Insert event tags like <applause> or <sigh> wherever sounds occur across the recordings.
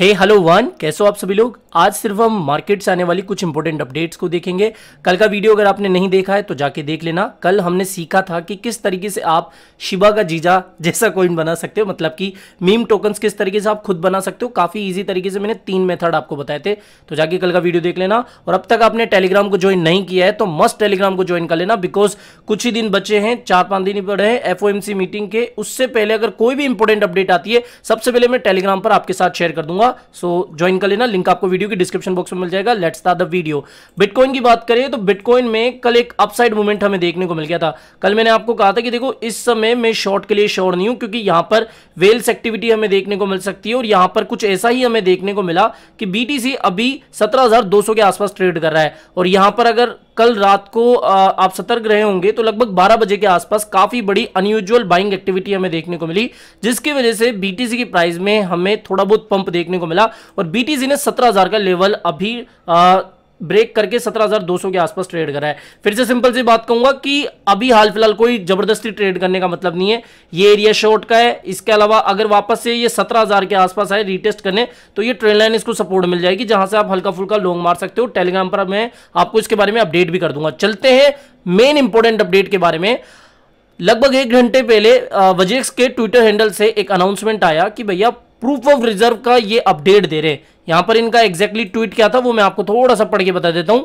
हे hello one कैसे हो आप सभी लोग आज सिर्फ हम मार्केट से आने वाली कुछ इंपॉर्टेंट अपडेट्स को देखेंगे कल का वीडियो अगर आपने नहीं देखा है तो जाके देख लेना कल हमने सीखा था कि किस तरीके से आप शिबा का जीजा <laughs> जैसा कोइन बना सकते हो मतलब कि मीम टोकन्स किस तरीके से आप खुद बना सकते हो काफ़ी ईजी तरीके से मैंने तीन मेथड आपको बताए थे तो जाके कल का वीडियो देख लेना और अब तक आपने टेलीग्राम को ज्वाइन नहीं किया है तो मस्ट टेलीग्राम को ज्वाइन कर लेना बिकॉज कुछ ही दिन बचे हैं चार पाँच दिन ही पड़े हैं एफ मीटिंग के उससे पहले अगर कोई भी इंपॉर्टेंट अपडेट आती है सबसे पहले मैं टेलीग्राम पर आपके साथ शेयर कर दूंगा होगा सो ज्वाइन कर लेना लिंक आपको वीडियो के डिस्क्रिप्शन बॉक्स में मिल जाएगा let start the video bitcoin की बात करें तो बिटकॉइन में कल एक अपसाइड मूवमेंट हमें देखने को मिल गया था कल मैंने आपको कहा था कि देखो इस समय मैं शॉर्ट के लिए शॉर्ट नहीं हूं क्योंकि यहां पर वेल्स एक्टिविटी हमें देखने को मिल सकती है और यहां पर कुछ ऐसा ही हमें देखने को मिला कि बीटीसी अभी सत्रह के आसपास ट्रेड कर रहा है और यहां पर अगर कल रात को आप सतर्क रहे होंगे तो लगभग 12 बजे के आसपास काफ़ी बड़ी अनयूजल बाइंग एक्टिविटी हमें देखने को मिली जिसकी वजह से बीटीसी की प्राइस में हमें थोड़ा बहुत पंप देखने को मिला और बीटीसी ने 17,000 का लेवल अभी आ, ब्रेक करके 17,200 के आसपास ट्रेड करा है फिर से सिंपल सी बात कहूंगा कि अभी हाल फिलहाल कोई जबरदस्ती ट्रेड करने का मतलब नहीं है ये एरिया शॉर्ट का है इसके अलावा अगर वापस से ये 17,000 के आसपास आए रीटेस्ट करने तो ये ट्रेन लाइन इसको सपोर्ट मिल जाएगी जहां से आप हल्का फुल्का लॉन्ग मार सकते हो टेलीग्राम पर मैं आपको इसके बारे में अपडेट भी कर दूंगा चलते हैं मेन इंपॉर्टेंट अपडेट के बारे में लगभग एक घंटे पहले वजेक्स के ट्विटर हैंडल से एक अनाउंसमेंट आया कि भैया प्रूफ ऑफ रिजर्व का ये अपडेट दे रहे हैं यहां पर इनका एक्जैक्टली ट्वीट क्या था वो मैं आपको थोड़ा सा पढ़ के बता देता हूं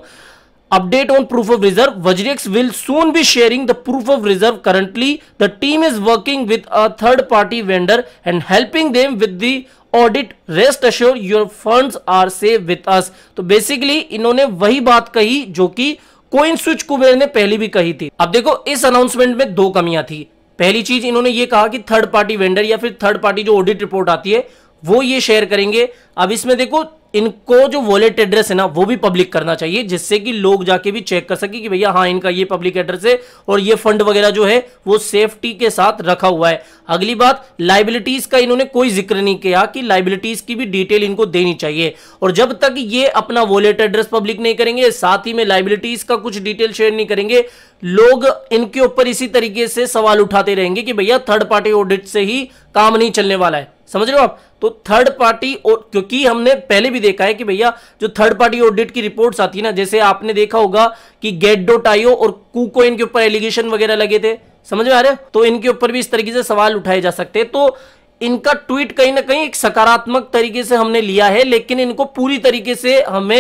update on proof of reserve WazirX will soon be sharing the proof of reserve currently the team is working with a third party vendor and helping them with the audit rest assure your funds are safe with us तो basically इन्होंने वही बात कही जो कि coin switch Kuber ने पहले भी कही थी अब देखो इस अनाउंसमेंट में दो कमियां थी पहली चीज इन्होंने ये कहा कि थर्ड पार्टी वेंडर या फिर थर्ड पार्टी जो ऑडिट रिपोर्ट आती है वो ये शेयर करेंगे अब इसमें देखो इनको जो वॉलेट एड्रेस है ना वो भी पब्लिक करना चाहिए जिससे कि लोग जाके भी चेक कर सके कि भैया हाँ इनका ये पब्लिक एड्रेस है और ये फंड वगैरह जो है वो सेफ्टी के साथ रखा हुआ है अगली बात लाइबिलिटीज का इन्होंने कोई जिक्र नहीं किया कि लाइबिलिटीज की भी डिटेल इनको देनी चाहिए और जब तक ये अपना वॉलेट एड्रेस पब्लिक नहीं करेंगे साथ ही में लाइबिलिटीज का कुछ डिटेल शेयर नहीं करेंगे लोग इनके ऊपर इसी तरीके से सवाल उठाते रहेंगे कि भैया थर्ड पार्टी ऑडिट से ही काम नहीं चलने वाला है समझ रहे हो आप तो थर्ड पार्टी और क्योंकि हमने पहले भी देखा है कि भैया जो थर्ड पार्टी ऑडिट की रिपोर्ट्स आती है ना जैसे आपने देखा होगा कि गेट डॉट आईओ और कुकोइन के ऊपर एलिगेशन वगैरह लगे थे समझ में आ रहे हो तो इनके ऊपर भी इस तरीके से सवाल उठाए जा सकते हैं तो इनका ट्वीट कहीं ना कहीं एक सकारात्मक तरीके से हमने लिया है लेकिन इनको पूरी तरीके से हमें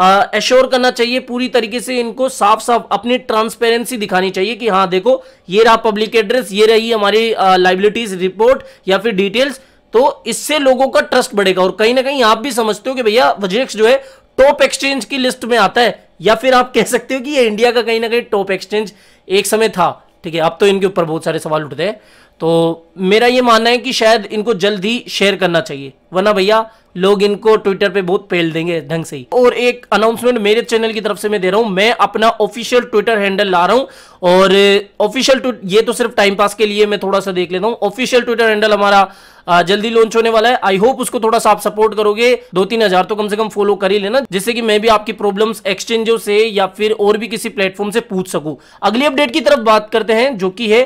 एश्योर करना चाहिए पूरी तरीके से इनको साफ साफ अपनी ट्रांसपेरेंसी दिखानी चाहिए कि हाँ देखो ये रहा पब्लिक एड्रेस ये रही हमारी लाइबिलिटीज रिपोर्ट या फिर डिटेल्स तो इससे लोगों का ट्रस्ट बढ़ेगा और कहीं ना कहीं आप भी समझते हो कि भैया वजेक्स जो है टॉप एक्सचेंज की लिस्ट में आता है या फिर आप कह सकते हो कि ये इंडिया का कहीं ना कहीं टॉप एक्सचेंज एक समय था ठीक है अब तो इनके ऊपर बहुत सारे सवाल उठते हैं तो मेरा ये मानना है कि शायद इनको जल्द ही शेयर करना चाहिए वरना भैया लोग इनको ट्विटर पे बहुत पेल देंगे ढंग से ही और एक अनाउंसमेंट मेरे चैनल की तरफ से मैं दे रहा हूँ मैं अपना ऑफिशियल ट्विटर हैंडल ला रहा हूँ और ऑफिशियल ये तो सिर्फ टाइम पास के लिए मैं थोड़ा सा देख लेता हूँ ऑफिशियल ट्विटर हैंडल हमारा जल्दी लॉन्च होने वाला है आई होप उसको थोड़ा सा आप सपोर्ट करोगे दो तीन हजार तो कम से कम फॉलो कर ही लेना जिससे कि मैं भी आपकी प्रॉब्लम्स एक्सचेंजों से या फिर और भी किसी प्लेटफॉर्म से पूछ सकूं अगली अपडेट की तरफ बात करते हैं जो कि है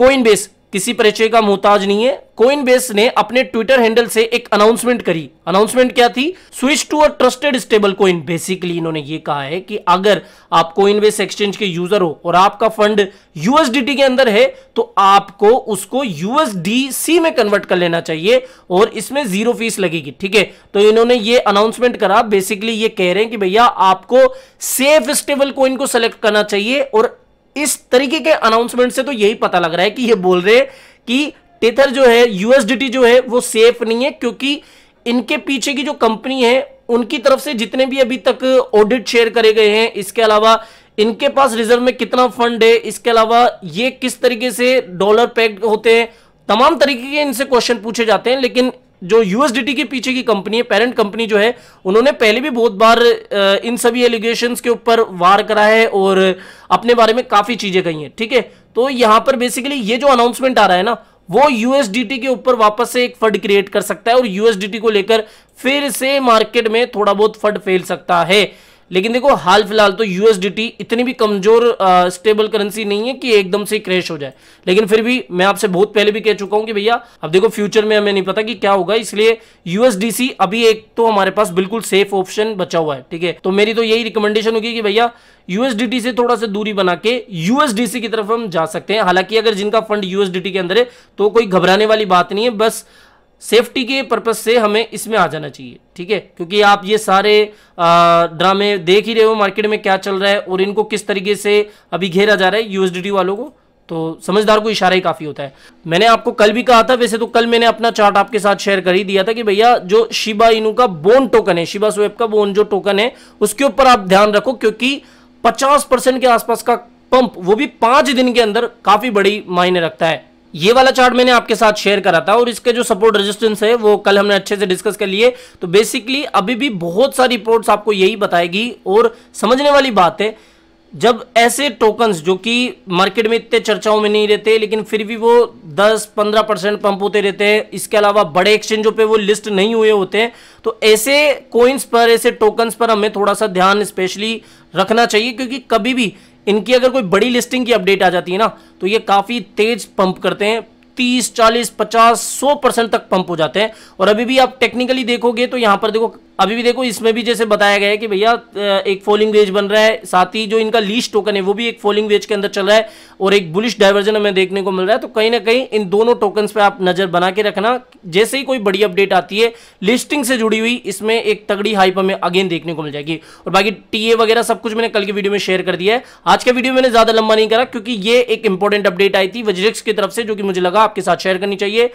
कोइन बेस किसी परिचय का मोहताज नहीं है कोइन बेस ने अपने ट्विटर हैंडल से एक अनाउंसमेंट करी अनाउंसमेंट क्या थी switch to a trusted stable coin basically इन्होंने ये कहा है कि अगर आप कोइन बेस एक्सचेंज के यूजर हो और आपका फंड यूएसडीटी के अंदर है तो आपको उसको यूएसडीसी में कन्वर्ट कर लेना चाहिए और इसमें जीरो फीस लगेगी ठीक है तो इन्होंने ये अनाउंसमेंट करा बेसिकली ये कह रहे हैं कि भैया आपको सेफ स्टेबल कोइन को सेलेक्ट करना चाहिए और इस तरीके के अनाउंसमेंट से तो यही पता लग रहा है कि ये बोल रहे कि टेथर जो है यूएसडीटी जो है वो सेफ नहीं है क्योंकि इनके पीछे की जो कंपनी है उनकी तरफ से जितने भी अभी तक ऑडिट शेयर करे गए हैं इसके अलावा इनके पास रिजर्व में कितना फंड है इसके अलावा ये किस तरीके से डॉलर पैक्ड होते हैं तमाम तरीके के इनसे क्वेश्चन पूछे जाते हैं लेकिन जो यूएसडीटी के पीछे की कंपनी है पेरेंट कंपनी जो है उन्होंने पहले भी बहुत बार इन सभी एलिगेशन के ऊपर वार करा है और अपने बारे में काफी चीजें कही हैं ठीक है थीके? तो यहां पर बेसिकली ये जो अनाउंसमेंट आ रहा है ना वो यूएसडीटी के ऊपर वापस से एक फंड क्रिएट कर सकता है और यूएसडीटी को लेकर फिर से मार्केट में थोड़ा बहुत फंड फैल सकता है लेकिन देखो हाल फिलहाल तो यूएसडीटी इतनी भी कमजोर स्टेबल करेंसी नहीं है कि एकदम से क्रैश हो जाए लेकिन फिर भी मैं आपसे बहुत पहले भी कह चुका हूं कि भैया अब देखो फ्यूचर में हमें नहीं पता कि क्या होगा इसलिए यूएसडीसी अभी एक तो हमारे पास बिल्कुल सेफ ऑप्शन बचा हुआ है ठीक है तो मेरी तो यही रिकमेंडेशन होगी कि भैया यूएसडीटी से थोड़ा सा दूरी बना के यूएसडीसी की तरफ हम जा सकते हैं हालांकि अगर जिनका फंड यूएसडीटी के अंदर है तो कोई घबराने वाली बात नहीं है बस सेफ्टी के पर्पज से हमें इसमें आ जाना चाहिए ठीक है क्योंकि आप ये सारे ड्रामे देख ही रहे हो मार्केट में क्या चल रहा है और इनको किस तरीके से अभी घेरा जा रहा है यूएसडीटी वालों को तो समझदार को इशारा ही काफ़ी होता है मैंने आपको कल भी कहा था वैसे तो कल मैंने अपना चार्ट आपके साथ शेयर कर ही दिया था कि भैया जो शिबा इनू का बोन टोकन है शिबा स्वेब का बोन जो टोकन है उसके ऊपर आप ध्यान रखो क्योंकि पचास परसेंट के आसपास का पंप वो भी पांच दिन के अंदर काफ़ी बड़ी मायने रखता है ये वाला चार्ट मैंने आपके साथ शेयर करा था और इसके जो सपोर्ट रेजिस्टेंस है वो कल हमने अच्छे से डिस्कस कर लिए तो बेसिकली अभी भी बहुत सारी रिपोर्ट्स आपको यही बताएगी और समझने वाली बात है जब ऐसे टोकन्स जो कि मार्केट में इतने चर्चाओं में नहीं रहते लेकिन फिर भी वो 10-15 परसेंट पंप होते रहते हैं इसके अलावा बड़े एक्सचेंजों पे वो लिस्ट नहीं हुए होते हैं तो ऐसे कोइंस पर ऐसे टोकन्स पर हमें थोड़ा सा ध्यान स्पेशली रखना चाहिए क्योंकि कभी भी इनकी अगर कोई बड़ी लिस्टिंग की अपडेट आ जाती है ना तो ये काफ़ी तेज पंप करते हैं तीस चालीस पचास 100 परसेंट तक पंप हो जाते हैं और अभी भी आप टेक्निकली देखोगे तो यहां पर देखो अभी भी देखो इसमें भी जैसे बताया गया है कि भैया एक फॉलिंग वेज बन रहा है साथ ही जो इनका लीस्ट टोकन है वो भी एक फॉलिंग वेज के अंदर चल रहा है और एक बुलिश डाइवर्जन हमें देखने को मिल रहा है तो कहीं ना कहीं इन दोनों टोकन पर आप नजर बना के रखना जैसे ही कोई बड़ी अपडेट आती है लिस्टिंग से जुड़ी हुई इसमें एक तगड़ी हाइप हमें अगेन देखने को मिल जाएगी और बाकी टीए वगैरह सब कुछ मैंने कल की वीडियो में शेयर कर दिया है आज का वीडियो मैंने ज्यादा लंबा नहीं करा क्योंकि ये एक इंपॉर्टेंट अपडेट आई थी वजरिक्स की तरफ से जो कि मुझे लगा आपके साथ शेयर करनी चाहिए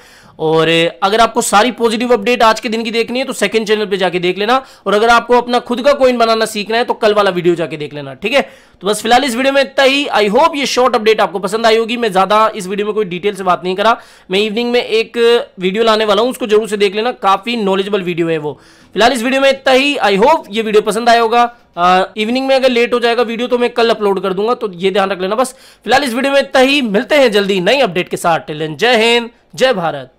और अगर आपको सारी पॉजिटिव अपडेट आज के दिन की देखनी है तो सेकंड चैनल पर जाके देख देख लेना और अगर आपको अपना खुद का कोइन बनाना सीखना है तो कल वाला वीडियो जाके देख लेना ठीक है तो बस फिलहाल इस वीडियो में इतना ही आई होप ये शॉर्ट अपडेट आपको पसंद आई होगी मैं ज्यादा इस वीडियो में कोई डिटेल से बात नहीं करा मैं इवनिंग में एक वीडियो लाने वाला हूं उसको जरूर से देख लेना काफी नॉलेजेबल वीडियो है वो फिलहाल इस वीडियो में इतना ही आई होप ये वीडियो पसंद आया होगा इवनिंग में अगर लेट हो जाएगा वीडियो तो मैं कल अपलोड कर दूंगा तो ये ध्यान रख लेना बस फिलहाल इस वीडियो में इतना ही मिलते हैं जल्दी नई अपडेट के साथ टिलन जय हिंद जय भारत